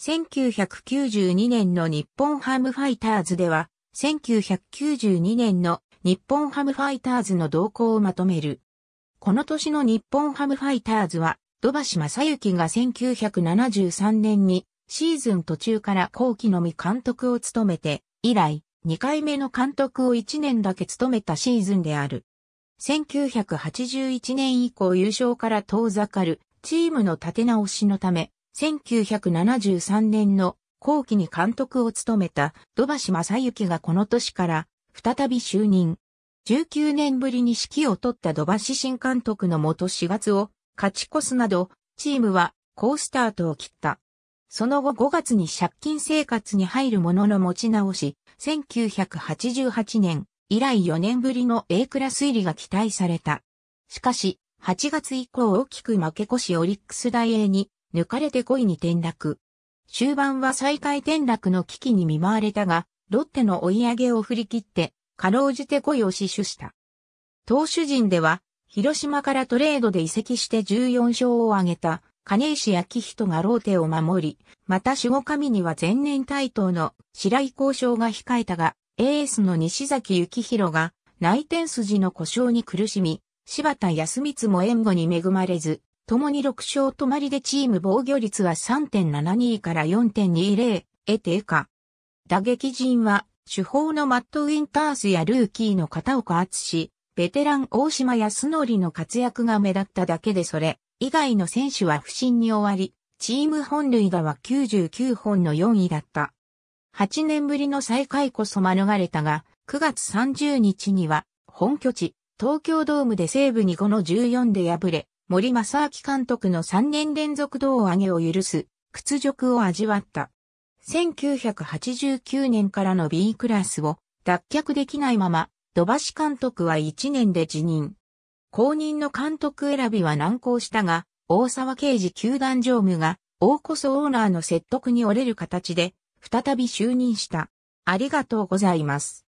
1992年の日本ハムファイターズでは、1992年の日本ハムファイターズの動向をまとめる。この年の日本ハムファイターズは、土橋正幸が1973年にシーズン途中から後期のみ監督を務めて、以来、2回目の監督を1年だけ務めたシーズンである。1981年以降優勝から遠ざかるチームの立て直しのため、1973年の後期に監督を務めた土橋正幸がこの年から再び就任。19年ぶりに指揮を取った土橋新監督の元4月を勝ち越すなど、チームは好スタートを切った。その後5月に借金生活に入るものの持ち直し、1988年以来4年ぶりの A クラス入りが期待された。しかし、8月以降大きく負け越しオリックス大英に抜かれて5位に転落。終盤は再会転落の危機に見舞われたが、ロッテの追い上げを振り切って、かろうじて5位を死守した。投手陣では、広島からトレードで移籍して14勝を挙げた、金石昭人がローテを守り、また守護神には前年対等の白井交渉が控えたが、エースの西崎幸宏が内転筋の故障に苦しみ、柴田康光も援護に恵まれず、共に6勝止まりでチーム防御率は3.72から4.20へ低下。打撃陣は、主砲のマット・ウィンタースやルーキーの片岡厚ベテラン大島康則の活躍が目立っただけでそれ、以外の選手は不振に終わり、チーム本塁打は99本の4位だった。8年ぶりの再開こそ免れたが、9月30日には、本拠地、東京ドームで西武に5の14で敗れ、森正明監督の3年連続胴上げを許す屈辱を味わった。1989年からの B クラスを脱却できないまま、土橋監督は1年で辞任。公認の監督選びは難航したが、大沢刑事球団常務が、大こそオーナーの説得に折れる形で、再び就任した。ありがとうございます。